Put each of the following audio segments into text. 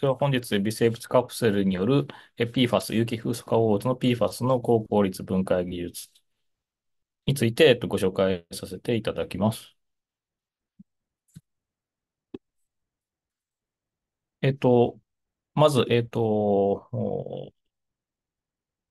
では本日、微生物カプセルによる PFAS、有機フッ素オーツの PFAS の高効率分解技術について、えっと、ご紹介させていただきます。えっと、まず、えっと、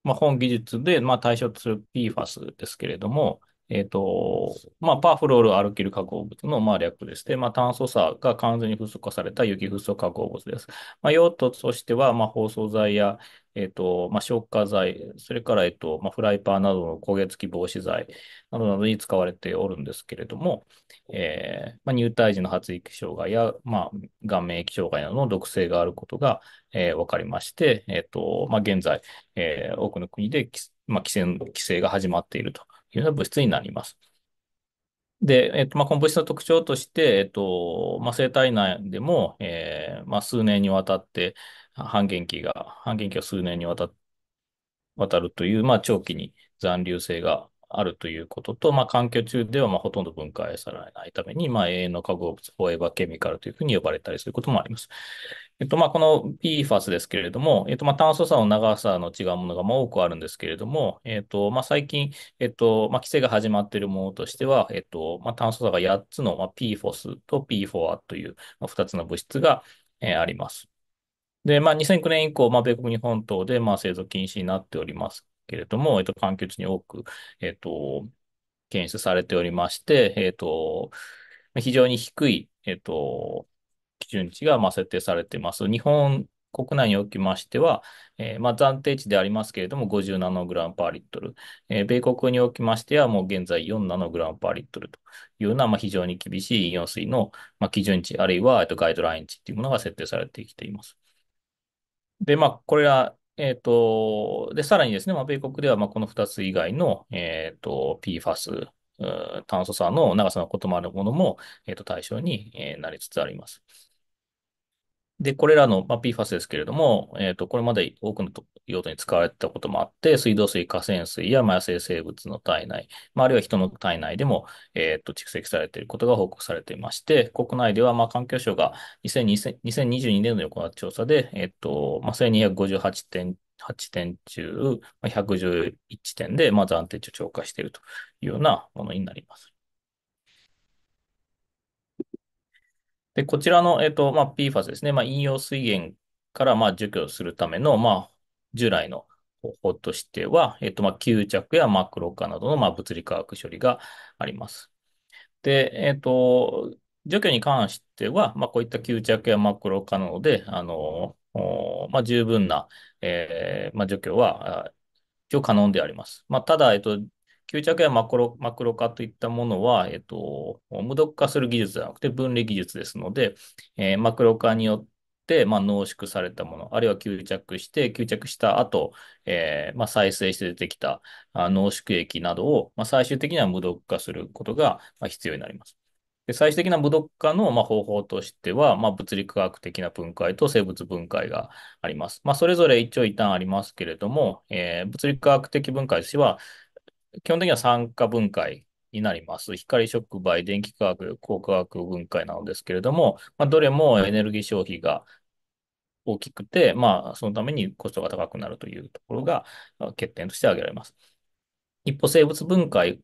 まあ、本技術で、まあ、対象とする PFAS ですけれども、えっ、ー、と、まあ、パーフロールアルキル化合物の、まあ、略でして、まあ、炭素差が完全にフッ素化された有機フッ素化合物です。まあ、用途としては、まあ、包装材や、えっ、ー、と、まあ、消火剤、それから、えっ、ー、と、まあ、フライパーなどの焦げ付き防止剤などなどに使われておるんですけれども、えー、まあ、入体時の発育障害や、まあ、顔面液障害などの毒性があることが、えー、分かりまして、えっ、と、まあ、現在、えー、多くの国で、まあ、規制規制が始まっていると。いような物質になります。で、えっと、まあ、この物質の特徴として、えっと、まあ、生体内でも、えー、まあ、数年にわたって、半減期が、半減期が数年にわた、るという、まあ、長期に残留性があるということと、まあ、環境中では、まあ、ほとんど分解されないために、まあ、永遠の化合物、フォーエバーケミカルというふうに呼ばれたりすることもあります。えっと、まあ、この PFAS ですけれども、えっと、まあ、炭素差の長さの違うものが多くあるんですけれども、えっと、まあ、最近、えっと、まあ、規制が始まっているものとしては、えっと、まあ、炭素差が8つの、PFOS と PFOA という、2つの物質が、えー、あります。で、まあ、2009年以降、まあ、米国日本等で、まあ、製造禁止になっておりますけれども、えっと、環境に多く、えっと、検出されておりまして、えっと、非常に低い、えっと、基準値がまあ設定されています。日本国内におきましては、えー、まあ暫定値でありますけれども、50ナノグラムパーリットル。えー、米国におきましては、もう現在4ナノグラムパーリットルというような、まあ、非常に厳しい飲用水の、まあ、基準値、あるいは、えっと、ガイドライン値というものが設定されてきています。で、まあ、これら、えっ、ー、と、で、さらにですね、まあ、米国では、まあ、この2つ以外の、えっ、ー、と、PFAS、炭素差の長さの異なるものも、えっ、ー、と、対象に、えなりつつあります。で、これらの、まあ、PFAS ですけれども、えっ、と、これまで多くの用途に使われてたこともあって、水道水、河川水や、まあ、野生生物の体内、まあ、あるいは人の体内でも、えっ、と、蓄積されていることが報告されていまして、国内では、まあ、環境省が2020 2022年度に行った調査で、えっ、と、まあ、1258点、8点中、まあ、111点で、まあ、暫定値を超過しているというようなものになります。で、こちらの、えっと、まあ、PFAS ですね。まあ、飲用水源から、まあ、除去するための、まあ、従来の方法としては、えっと、まあ、吸着やマクロ化などの、まあ、物理化学処理があります。で、えっと、除去に関しては、まあ、こういった吸着やマクロ化なので、あの、まあ、十分な、えーまあ、除去は、一応可能であります。まあ、ただ、えっと、吸着やマクロ、マクロ化といったものは、えっと、無毒化する技術ではなくて分離技術ですので、えー、マクロ化によって、まあ、濃縮されたもの、あるいは吸着して、吸着した後、えー、まあ、再生して出てきた濃縮液などを、まあ、最終的には無毒化することが必要になります。で最終的な無毒化の、まあ、方法としては、まあ、物理化学的な分解と生物分解があります。まあ、それぞれ一長一短ありますけれども、えー、物理化学的分解としては、基本的には酸化分解になります。光触媒、電気化学、光化学分解なのですけれども、まあ、どれもエネルギー消費が大きくて、まあ、そのためにコストが高くなるというところが欠点として挙げられます。一方、生物分解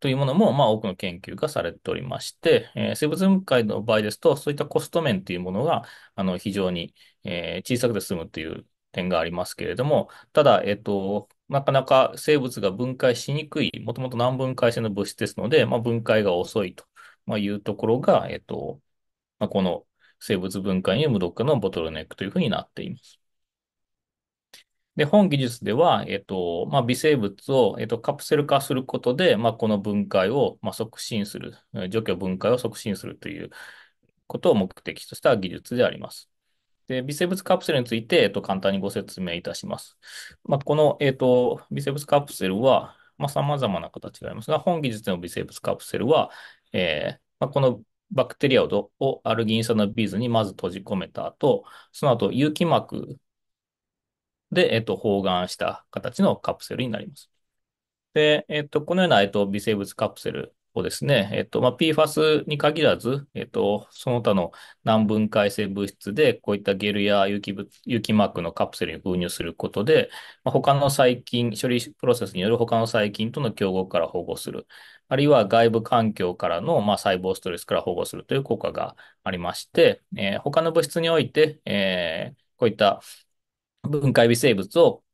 というものも、まあ、多くの研究がされておりまして、えー、生物分解の場合ですと、そういったコスト面というものが、あの、非常に、えー、小さくて済むという点がありますけれども、ただ、えっ、と、なかなか生物が分解しにくい、もともと難分解性の物質ですので、まあ、分解が遅いと、まいうところが、えっと、まあ、この生物分解に無毒化のボトルネックというふうになっています。で、本技術では、えっと、まあ、微生物を、えっと、カプセル化することで、まあ、この分解を、まあ、促進する、除去分解を促進するということを目的とした技術であります。で、微生物カプセルについて、えっと、簡単にご説明いたします。まあ、この、えっと、微生物カプセルは、まあ、様々な形がありますが、本技術の微生物カプセルは、えー、まあ、このバクテリアををアルギン酸のビーズにまず閉じ込めた後、その後有機膜で、えっと、包含した形のカプセルになります。で、えっと、このような、えっと、微生物カプセルをですね、えっと、まあ、PFAS に限らず、えっと、その他の難分解性物質で、こういったゲルや有機物、有機膜のカプセルに封入することで、まあ、他の細菌、処理プロセスによる他の細菌との競合から保護する。あるいは外部環境からの、まあ、細胞ストレスから保護するという効果がありまして、えー、他の物質において、えー、こういった分解微生物を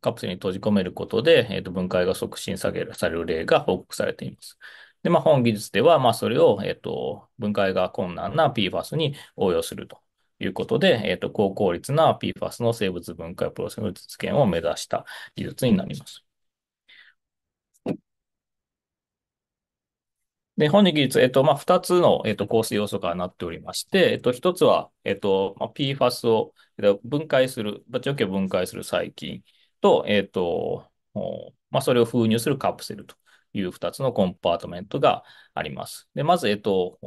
カプセルに閉じ込めることで、えー、と分解が促進される例が報告されています。で、まあ、本技術では、まあ、それを、えー、と分解が困難な PFAS に応用するということで、えー、と高効率な PFAS の生物分解プロセスの実現を目指した技術になります。で、本日技術、えっと、まあ、二つの、えっと、構成要素がなっておりまして、えっと、一つは、えっと、まあ、PFAS を、分解する、除去を分解する細菌と、えっと、まあ、それを封入するカプセルという二つのコンパートメントがあります。で、まず、えっと、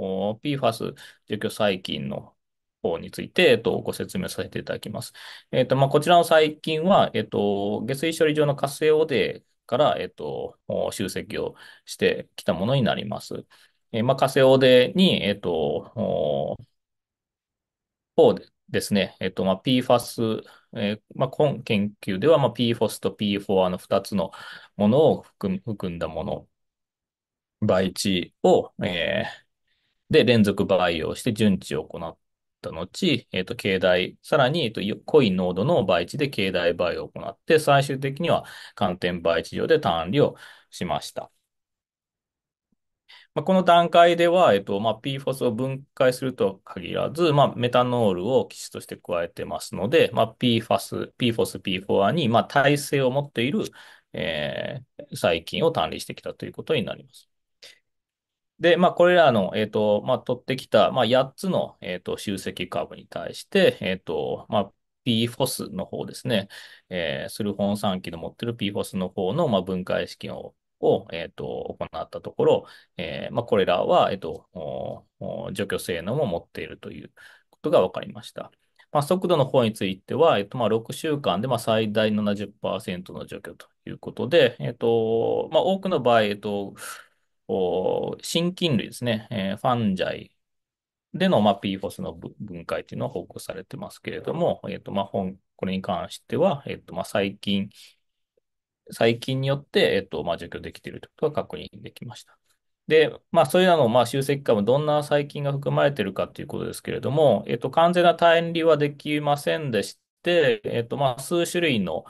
PFAS 除去細菌の方について、えっと、ご説明させていただきます。えっと、まあ、こちらの細菌は、えっと、下水処理場の活性汚泥から、えっと、集積をしてきたものになります。えー、まあ、カセオデに、えっと、方ですね、えっと、まあ、PFAS、えー、まあ、今研究では、まあ、PFOS と P4 の2つのものを含含んだもの、培地を、えー、で連続培養して順地を行った後、えっ、ー、と、経大、さらに、えっ、ー、と、濃い濃度の培地で経大培を行って、最終的には寒天培地上で単利をしました。まあ、この段階では、えっとまあ、PFOS を分解すると限らず、まあ、メタノールを基質として加えてますので、まあ、PFOS、PFOS、PFOA に、まあ、耐性を持っている、えー、細菌を単理してきたということになります。で、まあ、これらの、えっ、と、まあ、取ってきた、まあ、8つの、えっ、と、集積株に対して、えっ、と、まあ、PFOS の方ですね、えー、スルフォン酸基の持ってる PFOS の方の、まあ、分解式を、をえっ、と、行ったところ、えー、まあ、これらは、えっ、と除去性能も持っているということが分かりました。まあ、速度の方については、えっと、まあ6週間でまあ最大70%の除去ということで、えっとまあ、多くの場合、えっと真菌類ですね、えー、ファンジャイでの、まあ、PFOS の分解というのは報告されてますけれども、えー、と、まあ、本、これに関しては、えー、と、まあ、細菌、細菌によって、えー、と、まあ、除去できているということが確認できました。で、まあ、それらの、まあ、集積化もどんな細菌が含まれているかということですけれども、えっと、完全な単離はできませんでして、えっと、まあ、数種類の、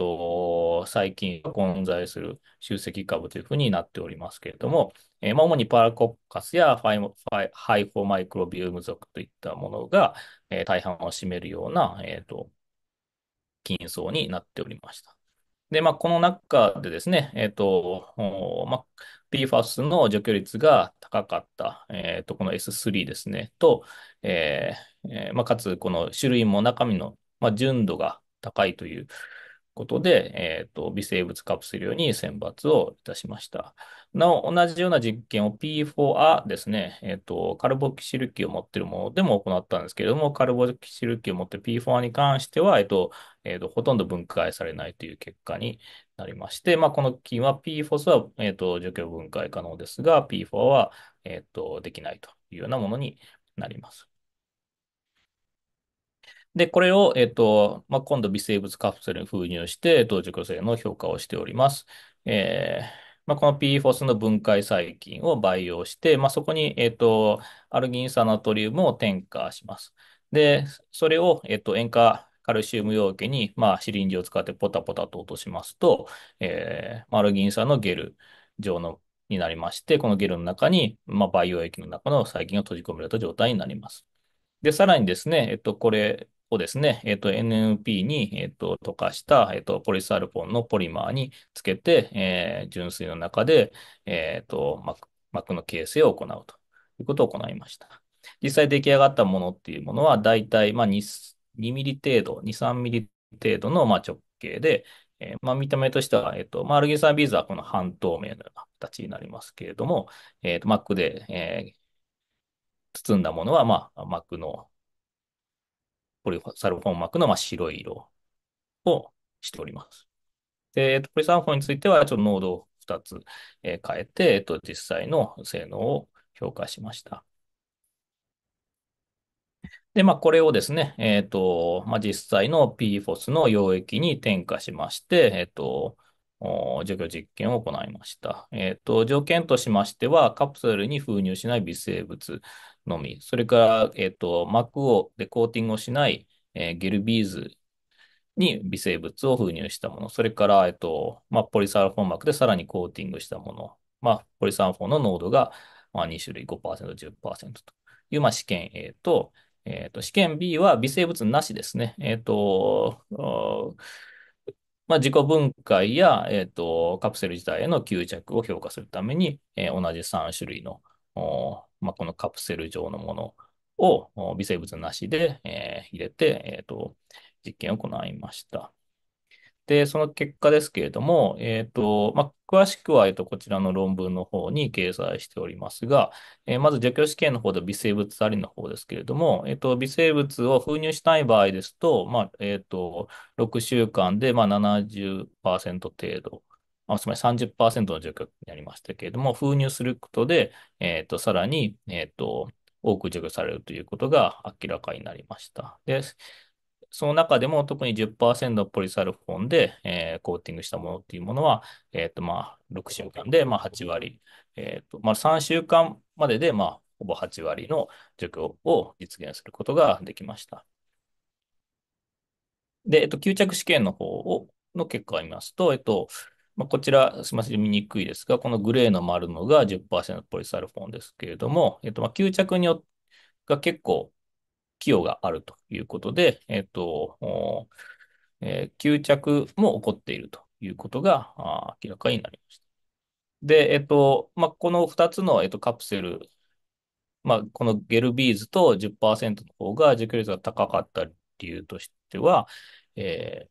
と、最近混在する集積株というふうになっておりますけれども、えー、まあ、主にパラコッカスやファイファイハイフォマイクロビウム属といったものが、えー、大半を占めるような、えーと、金層になっておりました。で、まあ、この中でですね、えっ、ー、と、まあ、PFAS の除去率が高かった、えっ、ー、と、この S3 ですね、と、えー、まあ、かつ、この種類も中身の、まあ、純度が高いという、ことで、えっ、ー、と、微生物カプセルに選抜をいたしました。なお、同じような実験を P4A ですね、えっ、ー、と、カルボキシル基を持っているものでも行ったんですけれども、カルボキシル基を持っている P4A に関しては、えっ、ー、と、えっ、と、ほとんど分解されないという結果になりまして、まあ、この菌は PFOS は、えっ、と、除去分解可能ですが、P4 は、えっ、と、できないというようなものになります。で、これを、えっと、まあ、今度微生物カプセルに封入して、同熟性の評価をしております。えー、まあ、この PFOS の分解細菌を培養して、まあ、そこに、えっと、アルギン酸ナトリウムを添加します。で、それを、えっと、塩化カルシウム溶液に、まあ、シリンジを使ってポタポタと落としますと、えー、アルギン酸のゲル状のになりまして、このゲルの中に、まあ、培養液の中の細菌を閉じ込めれた状態になります。で、さらにですね、えっと、これ、をですね、えっ、ー、と、n n p に、えっ、ー、と、溶かした、えっ、ー、と、ポリスアルポンのポリマーにつけて、えー、純水の中で、えっ、と、膜、膜の形成を行うということを行いました。実際出来上がったものっていうものは、だいたい、ま2、ミリ程度、2、3ミリ程度の、まあ、直径で、えー、まあ、見た目としては、えっ、と、まあ、アルギン酸ビーズはこの半透明のような形になりますけれども、えっ、と、膜で、えー、包んだものは、まあ、膜のポリサルフォン膜のまあ白い色をしております。で、えっと、ポリサルフォンについては、ちょっと濃度を2つ、えー、変えて、えっと、実際の性能を評価しました。で、まあ、これをですね、えっ、ー、と、まあ、実際の PFOS の溶液に添加しまして、えっ、ー、と、除去実験を行いました。えっ、ー、と、条件としましては、カプセルに封入しない微生物、のみ、それから、えっ、ー、と、膜を、でコーティングをしない、えー、ゲルビーズに微生物を封入したもの、それから、えっ、ー、と、まあ、ポリサルフォン膜でさらにコーティングしたもの、まあ、ポリサルフォンの濃度が、まあ、2種類5%、10%という、まあ、試験 A と、えっ、と、試験 B は微生物なしですね。えっ、と、まあ、自己分解や、えっ、と、カプセル自体への吸着を評価するために、え同じ3種類のまあ、このカプセル状のものを微生物なしで、えー、入れて、えーと、実験を行いました。で、その結果ですけれども、えーとまあ、詳しくは、えーと、こちらの論文の方に掲載しておりますが、えー、まず除去試験の方で微生物ありの方ですけれども、えーと、微生物を封入したい場合ですと、まあえーと6週間でまあ70%程度。まあ、つまり30%の除去になりましたけれども、封入することで、えっ、ー、と、さらに、えっ、ー、と、多く除去されるということが明らかになりました。で、その中でも特に10%ポリサルフォンで、えー、コーティングしたものっていうものは、えっ、ー、と、まあ、6週間で、まあ、8割、えっ、ー、と、まあ、3週間までで、まあ、ほぼ8割の除去を実現することができました。で、えっ、と、吸着試験の方を、の結果を見ますと、えっと、まあ、こちら、すみません、見にくいですが、このグレーの丸のが10%ポリサルフォンですけれども、えっと、まあ、吸着によが結構、寄与があるということで、えっと、えー、吸着も起こっているということが明らかになりました。で、えっと、まあ、この2つの、えっと、カプセル、まあ、このゲルビーズと10%の方が受給率が高かった理由としては、えー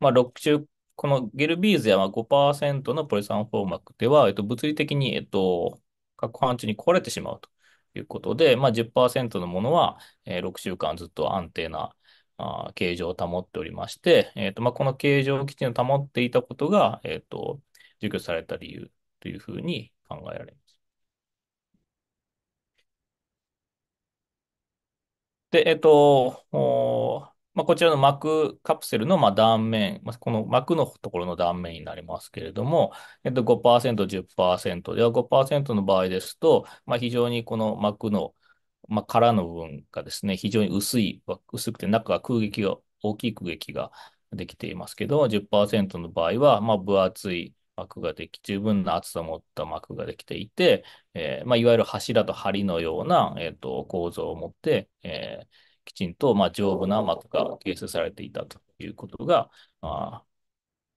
まあ、6週このゲルビーズや5%のポリ三方膜では、えっと、物理的に、えっと、各半中に壊れてしまうということで、まあ10、のものは、えー、6週間ずっと安定なあ形状を保っておりまして、えーとまあ、この形状をきちんと保っていたことが、えーと、除去された理由というふうに考えられます。で、えっ、ー、と、まあ、こちらの膜カプセルのまあ断面、まあ、この膜のところの断面になりますけれども、えっと5%、10%、では5%の場合ですと、まあ、非常にこの膜の、まあ、殻の部分がですね、非常に薄い、薄くて中が空撃が、大きい空撃ができていますけど、10%の場合は、まあ、分厚い膜ができ、十分な厚さを持った膜ができていて、えーまあ、いわゆる柱と梁のような、えと構造を持って、えーきちんと、まあ、丈夫な膜が形成されていたということが、まあ、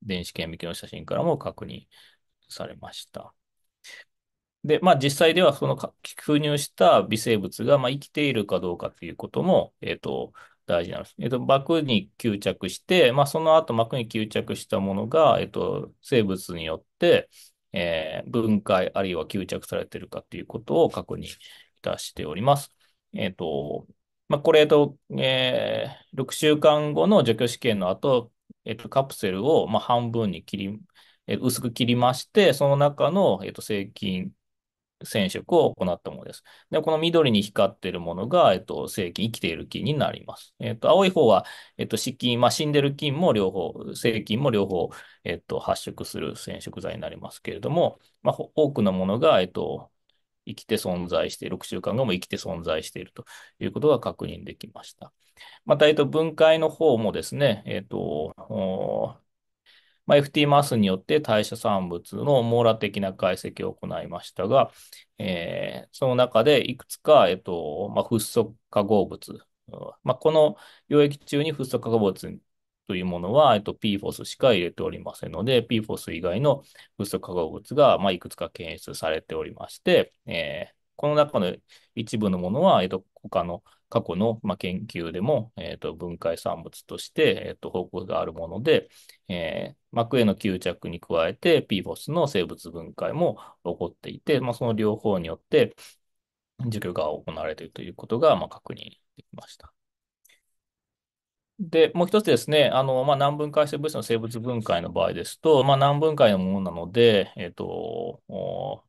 電子顕微鏡の写真からも確認されました。で、まあ、実際では、その封入した微生物が、まあ、生きているかどうかということも、えっ、ー、と、大事なんです。えっ、ー、と、膜に吸着して、まあ、その後膜に吸着したものが、えっ、ー、と、生物によって、えー、分解あるいは吸着されているかということを確認いたしております。えっ、と、まあ、これと、えー、6週間後の除去試験の後、えっと、カプセルを、まあ、半分に切り、え薄く切りまして、その中の、えっと、菌染色を行ったものです。で、この緑に光っているものが、えっと、正菌、生きている菌になります。えっと、青い方は、えっと、死菌、まあ、死んでる菌も両方、正菌も両方、えっと、発色する染色剤になりますけれども、まあ、多くのものが、えっと、生きて存在している、6週間後も生きて存在しているということが確認できました。また、えっと、分解の方もですね、えっと、まあ、FT マスによって代謝産物の網羅的な解析を行いましたが、えー、その中でいくつか、えっとまあ、フッ素化合物、まあ、この溶液中にフッ素化合物というものは、えっと、PFOS しか入れておりませんので、PFOS 以外のフッ素化合物が、まあ、いくつか検出されておりまして、えー、この中の一部のものは、えっと、他の過去の、まあ、研究でも、えと、分解産物として、えと、報告があるもので、えー、膜への吸着に加えて PFOS の生物分解も起こっていて、まあ、その両方によって除去が行われているということが、まあ、確認できました。で、もう一つですね、あの、まあ、難分解性物質の生物分解の場合ですと、まあ、難分解のものなので、えっと、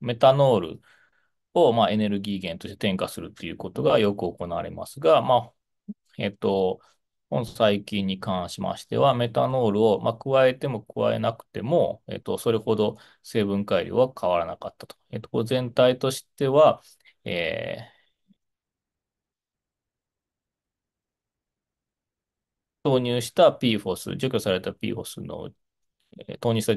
メタノールを、まあ、エネルギー源として添加するということがよく行われますが、まあ、えっと、本細菌に関しましては、メタノールを、まあ、加えても加えなくても、えっと、それほど成分改良は変わらなかったと。えっと、全体としては、えー投入した PFOS、除去された PFOS の、え投入した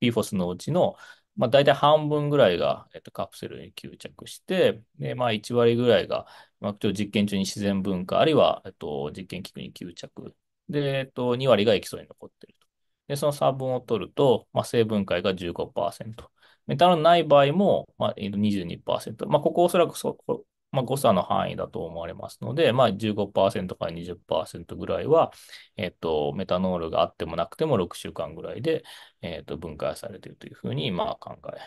PFOS のうちの、まあ、大体半分ぐらいが、えっと、カプセルに吸着して、でまあ、1割ぐらいが、まあ、実験中に自然分解、あるいは、えっと、実験器具に吸着。で、えっと、2割がエキソに残っていると。で、その差分を取ると、まあ、性分解が15%。メタノールない場合も、まあ、22%。まあ、ここおそらくそまあ、誤差の範囲だと思われますので、まあ15%から20%ぐらいは、えっと、メタノールがあってもなくても6週間ぐらいで、えっと、分解されているというふうに、まあ、考え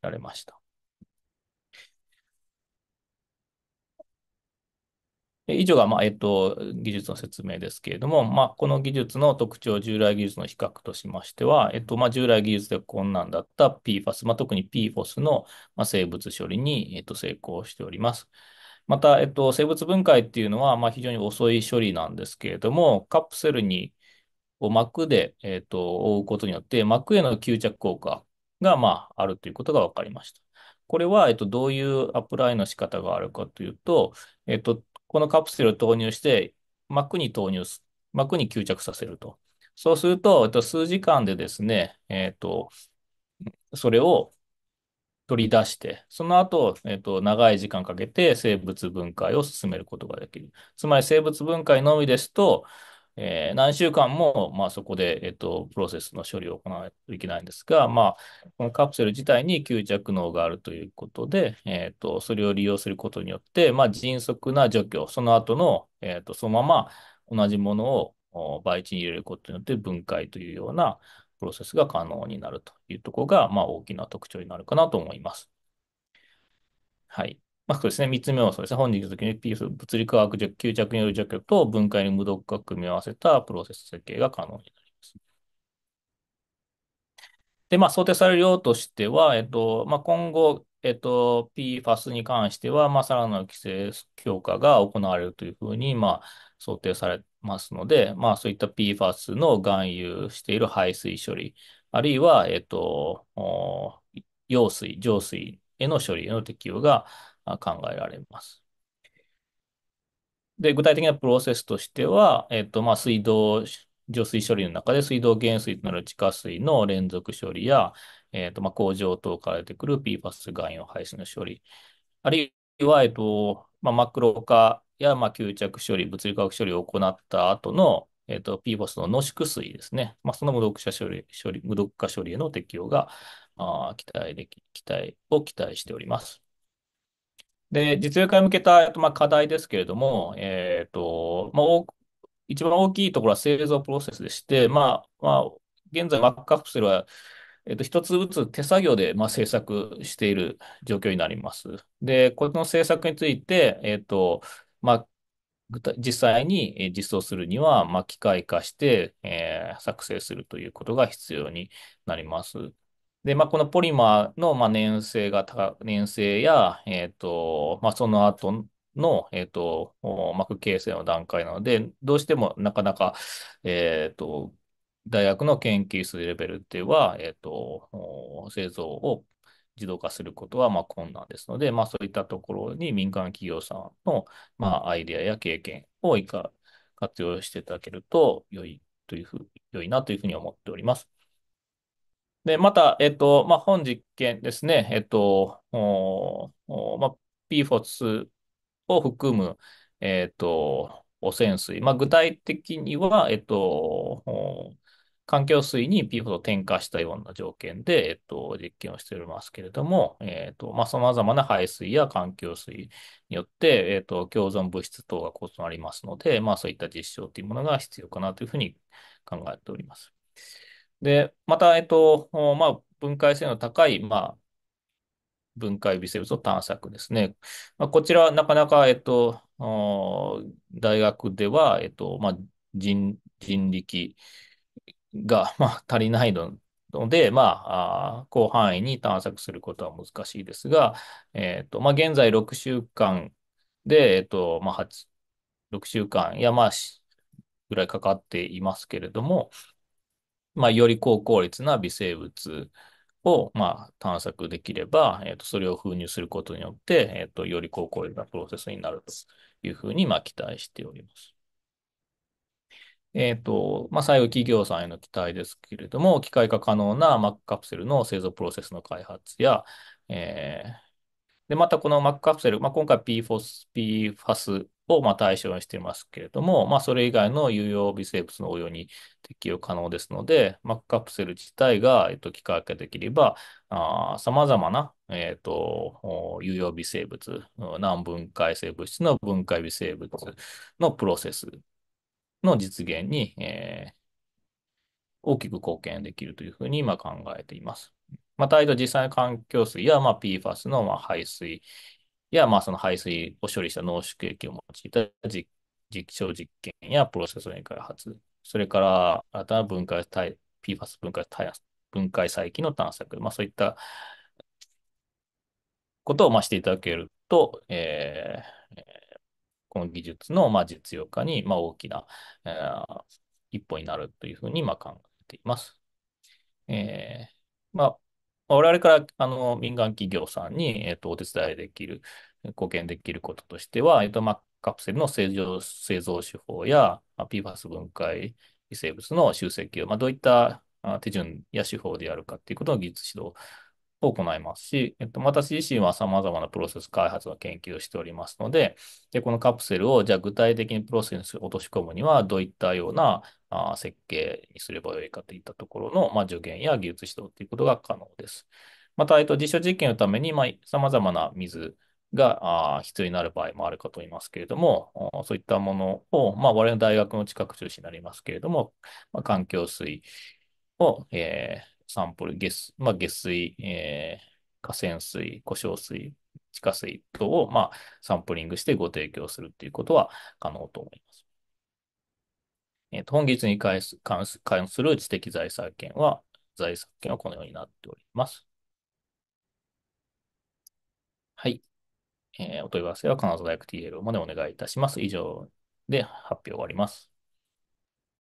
られました。以上が、まあ、えっと、技術の説明ですけれども、まあ、この技術の特徴、従来技術の比較としましては、えっと、まあ、従来技術で困難だった PFAS、まあ、特に PFOS の、生物処理に、えっと、成功しております。また、えっと、生物分解っていうのは、まあ、非常に遅い処理なんですけれども、カプセルにを膜で、えっと、覆うことによって、膜への吸着効果が、まあ、あるということが分かりました。これは、えっと、どういうアプライの仕方があるかというと、えっと、このカプセルを投入して、膜に投入す、膜に吸着させると。そうすると、数時間でですね、えっ、と、それを取り出して、その後、えっ、と、長い時間かけて生物分解を進めることができる。つまり生物分解のみですと、えー、何週間も、まあ、そこで、えっと、プロセスの処理を行わないといけないんですが、まあ、このカプセル自体に吸着能があるということで、えっと、それを利用することによって、まあ、迅速な除去、その後の、えっと、そのまま同じものを培地に入れることによって分解というようなプロセスが可能になるというところが、まあ、大きな特徴になるかなと思います。はい。まあそうですね、3つ目はそうですね、本日の時に p 物理化学吸着による除去と分解に無毒化を組み合わせたプロセス設計が可能になります。で、まあ想定される量としては、えっと、まあ今後、えっと、PFAS に関しては、まあ、さらなる規制強化が行われるというふうに、まあ、想定されますので、まあ、そういった PFAS の含有している排水処理、あるいは、えっと、用水、浄水への処理への適用が、考えられます。で、具体的なプロセスとしては、えっと、まあ、水道、除水処理の中で水道原水となる地下水の連続処理や、えっと、まあ、工場等から出てくる PFAS 含有排出の処理、あるいは、えっと、まあ、マクロ化や、まあ、吸着処理、物理化学処理を行った後の、えっと、p f a s の濃縮水ですね。まあ、その無毒化処理、処理、無毒化処理への適用が、あ期待でき、期待を期待しております。で、実用化に向けた、まあ、課題ですけれども、えと、まあ、一番大きいところは製造プロセスでして、まあ、まあ、現在、マックカプセルは、えと、一つずつ手作業で、まあ、作している状況になります。で、この製作について、えと、まあ、実際に実装するには、まあ、機械化して、えー、作成するということが必要になります。で、まあ、このポリマーの、まあ、粘性が高、粘性や、えっ、と、まあ、その後の、えっ、と、膜形成の段階なので、どうしてもなかなか、えっ、と、大学の研究室レベルでは、えっ、と、製造を自動化することはまあ困難ですので、まあ、そういったところに民間企業さんの、まあ、アイデアや経験を活用していただけると良いというふう、良いなというふうに思っております。で、また、えっと、ま本実験ですね、えっと、ま PFOS を含む、えっと、汚染水。ま具体的には、えっと、環境水に PFOS を添加したような条件で、えっと、実験をしておりますけれども、えっと、ま様々な排水や環境水によって、えっと、共存物質等が異なりますので、まそういった実証というものが必要かなというふうに考えております。で、また、えっと、まあ、分解性の高い、まあ、分解微生物を探索ですね。まあ、こちらはなかなか、えっと、大学では、えっと、まあ、人、人力が、まあ、足りないので、まあ広範囲に探索することは難しいですが、えっと、まあ、現在6週間で、えっと、まあ、8、6週間、いや、まあ、ぐらいかかっていますけれども、まあ、より高効率な微生物を、まあ、探索できれば、えっ、ー、と、それを封入することによって、えっ、ー、と、より高効率なプロセスになるというふうに、まあ、期待しております。えっ、ー、と、まあ、最後、企業さんへの期待ですけれども、機械化可能な Mac カプセルの製造プロセスの開発や、えーで、またこの Mac カプセル、まあ、今回 PFOS、PFAS をまあ対象にしてますけれども、まあ、それ以外の有用微生物の応用に適用可能ですので、マックカプセル自体が、えっと、機械化できれば、さまざまな、えっと、有用微生物、難分解性物質の分解微生物のプロセスの実現に、えー、大きく貢献できるというふうに今考えています。また、実際の環境水や、まあ、PFAS の、まあ、排水や、まあ、その排水を処理した濃縮液を用いた実証実験やプロセスの開発それから新たな分解体、PFAS 分解体分解再起の探索、まあ、そういったことをまあしていただけると、えー、この技術のまあ実用化にまあ大きな、えー、一歩になるというふうにまあ考えています。えーまあ我々からあの民間企業さんに、えーとお手伝いできる貢献できることとしては、えっと、まあ、カプセルの製造製造手法や、まあ、PFAS 分解微生物の集積を、まあ、どういった手順や手法でやるかっていうことの技術指導を行いますし、えっと、私自身は様々なプロセス開発の研究をしておりますので、でこのカプセルをじゃあ具体的にプロセスに落とし込むには、どういったようなあ設計にすればよいかといったところの、まあ、助言や技術指導ということが可能です。また、えっと、実証実験のために、まあ、様々な水、が必要になる場合もあるかと思いますけれども、そういったものを、まあ、我々の大学の近く中心になりますけれども、まあ、環境水を、えー、サンプル、下水、まあ、下水、えー、河川水、湖沼水、地下水等を、まあ、サンプリングしてご提供するということは可能と思います。えー、と本日に関す関する知的財産権は、財産権はこのようになっております。はい。えー、お問い合わせは金沢大学 TL までお願いいたします。以上で発表終わります。